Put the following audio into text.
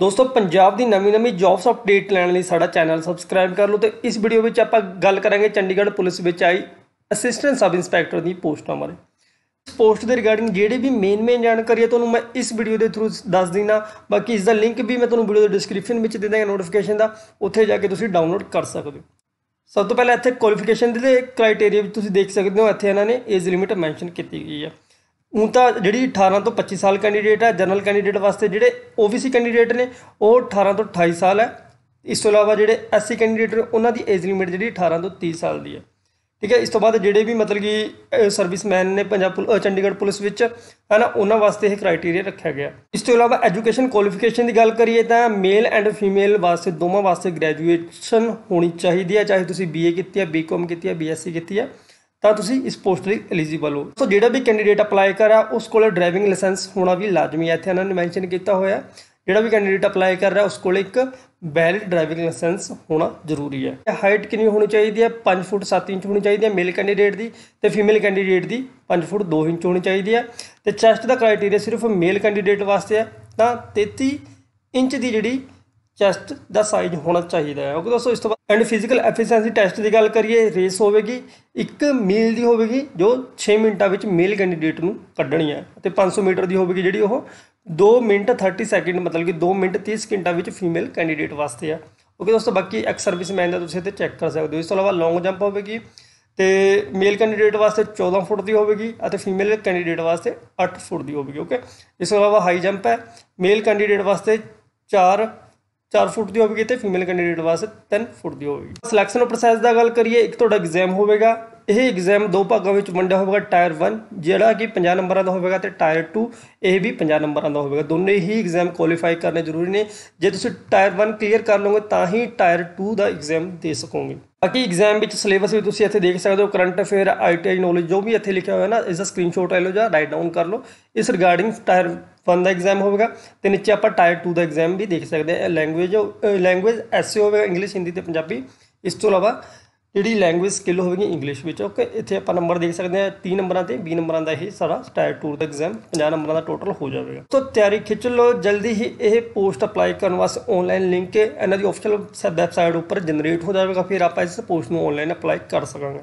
ਦੋਸਤੋ ਪੰਜਾਬ ਦੀ ਨਵੀਂ-ਨਵੀਂ ਜੌਬਸ ਅਪਡੇਟ ਲੈਣ ਲਈ ਸਾਡਾ ਚੈਨਲ ਸਬਸਕ੍ਰਾਈਬ ਕਰ ਲਓ ਤੇ ਇਸ ਵੀਡੀਓ ਵਿੱਚ ਆਪਾਂ ਗੱਲ ਕਰਾਂਗੇ ਚੰਡੀਗੜ੍ਹ ਪੁਲਿਸ ਵਿੱਚ ਆਈ ਅਸਿਸਟੈਂਟ ਸਬ ਇੰਸਪੈਕਟਰ ਦੀ ਪੋਸਟ ਬਾਰੇ ਇਸ ਪੋਸਟ ਦੇ ਰਿਗਾਰਡਿੰਗ ਜਿਹੜੇ ਵੀ ਮੇਨ ਮੇਨ ਜਾਣਕਾਰੀ ਹੈ ਤੁਹਾਨੂੰ ਮੈਂ ਇਸ ਵੀਡੀਓ ਦੇ ਥਰੂ ਦੱਸ ਦਿੰਦਾ ਬਾਕੀ ਇਸ ਦਾ ਲਿੰਕ ਵੀ ਮੈਂ ਤੁਹਾਨੂੰ ਵੀਡੀਓ ਦੇ ਡਿਸਕ੍ਰਿਪਸ਼ਨ ਵਿੱਚ ਦੇ ਦਾਂਗਾ ਨੋਟੀਫਿਕੇਸ਼ਨ ਦਾ ਉੱਥੇ ਜਾ ਕੇ ਤੁਸੀਂ ਡਾਊਨਲੋਡ ਕਰ ਸਕਦੇ ਹੋ ਸਭ ਤੋਂ ਪਹਿਲਾਂ ਇੱਥੇ ਕੁਆਲੀਫਿਕੇਸ਼ਨ ਦੇ ਕ੍ਰਾਈਟੇਰੀਆ ਵੀ ਤੁਸੀਂ ਦੇਖ ਸਕਦੇ ਹੋ ਇੱਥੇ ਇਹਨਾਂ ਨੇ ਏਜ ਲਿਮਿਟ ਮੈਂਸ਼ਨ ਕੀਤੀ ਗਈ ਹੈ ਉਹ ਤਾਂ ਜਿਹੜੀ 18 ਤੋਂ 25 ਸਾਲ ਕੈਂਡੀਡੇਟ ਹੈ ਜਨਰਲ ਕੈਂਡੀਡੇਟ ਵਾਸਤੇ ਜਿਹੜੇ OBC ਕੈਂਡੀਡੇਟ ਨੇ ਉਹ 18 ਤੋਂ 28 ਸਾਲ ਹੈ ਇਸ ਤੋਂ ਇਲਾਵਾ ਜਿਹੜੇ SC ਕੈਂਡੀਡੇਟ ਨੇ ਉਹਨਾਂ ਦੀ ਏਜ ਲਿਮਿਟ ਜਿਹੜੀ 18 ਤੋਂ 30 ਸਾਲ ਦੀ ਹੈ ਠੀਕ ਹੈ ਇਸ ਤੋਂ ਬਾਅਦ ਜਿਹੜੇ ਵੀ ਮਤਲਬ ਕਿ ਸਰਵਿਸਮੈਨ ਨੇ ਪੰਜਾਬ ਚੰਡੀਗੜ੍ਹ ਪੁਲਿਸ ਵਿੱਚ ਹੈ ਨਾ ਉਹਨਾਂ ਵਾਸਤੇ ਇਹ ਕ੍ਰਾਈਟੇਰੀਆ ਰੱਖਿਆ ਗਿਆ ਇਸ ਤੋਂ ਇਲਾਵਾ ਐਜੂਕੇਸ਼ਨ ਕੁਆਲੀਫਿਕੇਸ਼ਨ ਦੀ ਗੱਲ ਕਰੀਏ ਤਾਂ ਮੇਲ ਐਂਡ ਫੀਮੇਲ ਵਾਸਤੇ ਦੋਵਾਂ ਵਾਸਤੇ ਗ੍ਰੈਜੂਏਸ਼ਨ ਹੋਣੀ ਚਾਹੀਦੀ ਹੈ ਚਾਹੇ ਤੁਸੀਂ ਬੀਏ ਕੀਤੀ ਹੈ ਬੀਕਾਮ ਕੀਤੀ ਹੈ ਬੀਐਸਸੀ ਕੀਤੀ ਹੈ ਤਾਂ ਤੁਸੀਂ ਇਸ ਪੋਸਟ ਲਈ ਐਲੀਜੀਬਲ ਹੋ ਸੋ ਜਿਹੜਾ ਵੀ ਕੈਂਡੀਡੇਟ ਅਪਲਾਈ ਕਰ ਰਿਹਾ ਉਸ ਕੋਲੇ ਡਰਾਈਵਿੰਗ ਲਾਇਸੈਂਸ ਹੋਣਾ ਵੀ ਲਾਜ਼ਮੀ ਹੈ ਇੱਥੇ ਇਹਨਾਂ ਨੇ ਮੈਂਸ਼ਨ ਕੀਤਾ ਹੋਇਆ ਜਿਹੜਾ ਵੀ ਕੈਂਡੀਡੇਟ ਅਪਲਾਈ ਕਰ ਰਿਹਾ ਉਸ ਕੋਲ ਇੱਕ ਵੈਲਿਡ ਡਰਾਈਵਿੰਗ ਲਾਇਸੈਂਸ ਹੋਣਾ ਜ਼ਰੂਰੀ ਹੈ ਹਾਈਟ ਕਿੰਨੀ ਹੋਣੀ ਚਾਹੀਦੀ ਹੈ 5 ਫੁੱਟ 7 ਇੰਚ ਹੋਣੀ ਚਾਹੀਦੀ ਹੈ ਮੇਲ ਕੈਂਡੀਡੇਟ ਦੀ ਤੇ ਫੀਮੇਲ ਕੈਂਡੀਡੇਟ ਦੀ 5 ਫੁੱਟ 2 ਇੰਚ ਹੋਣੀ ਚਾਹੀਦੀ ਹੈ ਤੇ ਚੈਸਟ ਦਾ ਕ੍ਰਾਈਟੇਰੀਆ ਸਿਰਫ ਮੇਲ ਕੈਂਡੀਡੇਟ ਵਾਸਤੇ ਹੈ ਤਾਂ 33 ਇੰਚ ਦੀ ਜਿਹੜੀ ਚੈਸਟ ਦਾ ਸਾਈਜ਼ ਹੋਣਾ ਚਾਹੀਦਾ ਹੈ ਓਕੇ ਦੋਸਤੋ ਇਸ ਤੋਂ ਬਾਅਦ ਐਂਡ ਫਿਜ਼ੀਕਲ ਐਫੀਸ਼ੀਐਂਸੀ ਟੈਸਟ ਦੀ ਗੱਲ ਕਰੀਏ ਰੇਸ ਹੋਵੇਗੀ ਇੱਕ ਮੀਲ ਦੀ ਹੋਵੇਗੀ ਜੋ 6 ਮਿੰਟਾਂ ਵਿੱਚ ਮੇਲ ਕੈਂਡੀਡੇਟ ਨੂੰ ਕੱਢਣੀ ਹੈ ਤੇ 500 ਮੀਟਰ ਦੀ ਹੋਵੇਗੀ ਜਿਹੜੀ ਉਹ 2 ਮਿੰਟ 30 ਸੈਕਿੰਡ ਮਤਲਬ ਕਿ 2 ਮਿੰਟ 30 ਸਕਿੰਟਾਂ ਵਿੱਚ ਫੀਮੇਲ ਕੈਂਡੀਡੇਟ ਵਾਸਤੇ ਆ ਓਕੇ ਦੋਸਤੋ ਬਾਕੀ ਐਕਸ ਸਰਵਿਸਮੈਨ ਦਾ ਤੁਸੀਂ ਇੱਥੇ ਚੈੱਕ ਕਰ ਸਕਦੇ ਹੋ ਇਸ ਤੋਂ ਇਲਾਵਾ ਲੌਂਗ ਜੰਪ ਹੋਵੇਗੀ ਤੇ ਮੇਲ ਕੈਂਡੀਡੇਟ ਵਾਸਤੇ 14 ਫੁੱਟ ਦੀ ਹੋਵੇਗੀ ਅਤੇ ਫੀਮੇਲ ਕੈਂਡੀਡੇਟ ਵਾਸਤੇ 8 ਫੁੱਟ ਦੀ ਹੋਵੇਗੀ ਓਕੇ ਇਸ ਤੋਂ ਇਲਾਵਾ ਹਾਈ ਜੰਪ ਹੈ ਮੇਲ ਕੈਂਡੀਡੇਟ ਵਾਸਤੇ 4 ਫੁੱਟ ਦੀ ਹੋਵੇਗੀ ਤੇ ਫੀਮੇਲ ਕੈਂਡੀਡੇਟ ਵਾਸਤੇ 3 ਫੁੱਟ ਦੀ ਹੋਵੇਗੀ ਸਿਲੈਕਸ਼ਨ ਪ੍ਰੋਸੈਸ ਦਾ ਗੱਲ ਕਰੀਏ ਇੱਕ ਤੁਹਾਡਾ ਐਗਜ਼ਾਮ ਹੋਵੇਗਾ ਇਹ ਐਗਜ਼ਾਮ ਦੋ ਭਾਗਾਂ ਵਿੱਚ ਵੰਡਿਆ ਹੋਵੇਗਾ ਟਾਇਰ 1 ਜਿਹੜਾ ਕਿ 50 ਨੰਬਰਾਂ ਦਾ ਹੋਵੇਗਾ ਤੇ ਟਾਇਰ 2 ਇਹ ਵੀ 50 ਨੰਬਰਾਂ ਦਾ ਹੋਵੇਗਾ ਦੋਨੇ ਹੀ ਐਗਜ਼ਾਮ ਕੁਆਲੀਫਾਈ ਕਰਨੇ ਜ਼ਰੂਰੀ ਨੇ ਜੇ ਤੁਸੀਂ ਟਾਇਰ 1 ਕਲੀਅਰ ਕਰ ਲਓਗੇ ਤਾਂ ਹੀ ਟਾਇਰ 2 ਦਾ ਐਗਜ਼ਾਮ ਦੇ ਸਕੋਗੇ ਬਾਕੀ ਐਗਜ਼ਾਮ ਵਿੱਚ ਸਿਲੇਬਸ ਵੀ ਤੁਸੀਂ ਇੱਥੇ ਦੇਖ ਸਕਦੇ ਹੋ ਕਰੰਟ ਅਫੇਅਰ ਆਈਟੀਆਈ ਨੌਲੇਜ ਜੋ ਵੀ ਇੱਥੇ ਲਿਖਿਆ ਹੋਇਆ ਨਾ ਇਸ ਦਾ ਸਕਰੀਨਸ਼ਾਟ ਲੈ ਲਓ ਜਾਂ ਰਾਈਟ ਡਾਊਨ ਕਰ ਲਓ ਇਸ ਰਿਗਾਰਡਿੰਗ ਟਾਇਰ 1 ਦਾ ਐਗਜ਼ਾਮ ਹੋਵੇਗਾ ਤੇ ਨੀਚੇ ਆਪਾਂ ਟਾਇਰ 2 ਦਾ ਐਗਜ਼ਾਮ ਵੀ ਦੇਖ ਸਕਦੇ ਆ ਲੈਂਗੁਏਜ ਲੈਂਗੁਏਜ ਐਸਏ ਹੋਵੇਗਾ ਇੰਗਲਿਸ਼ ਹਿੰਦੀ ਤੇ ਪੰਜਾਬੀ ਇਸ ਤੋਂ ਇਲਾਵਾ ਜਿਹੜੀ ਲੈਂਗੁਏਜ ਸਕਿੱਲ ਹੋਵੇਗੀ ਇੰਗਲਿਸ਼ ਵਿੱਚ ਓਕੇ ਇੱਥੇ ਆਪਾਂ ਨੰਬਰ ਦੇਖ ਸਕਦੇ ਆ 3 ਨੰਬਰਾਂ ਤੇ 20 ਨੰਬਰਾਂ ਦਾ ਇਹ ਸਾਰਾ ਟਾਇਰ 2 ਦਾ ਐਗਜ਼ਾਮ 50 ਨੰਬਰਾਂ ਦਾ ਟੋਟਲ ਹੋ ਜਾਵੇਗਾ ਸੋ ਤਿਆਰੀ ਖਿੱਚ ਲਓ ਜਲਦੀ ਹੀ ਇਹ ਪੋਸਟ ਅਪਲਾਈ ਕਰਨ ਵਾਸਤੇ ਆਨਲਾਈਨ ਲਿੰਕ ਇਹਨਾਂ ਦੀ ਆਫੀਸ਼ੀਅਲ ਵੈਬਸਾਈਟ ਉੱਪਰ ਜਨਰੇਟ ਹੋ ਜਾਵੇਗਾ ਫਿਰ ਆਪਾਂ ਇਸ ਪੋਸਟ ਨੂੰ ਆਨਲਾਈਨ ਅਪਲਾਈ ਕਰ ਸਕਾਂਗੇ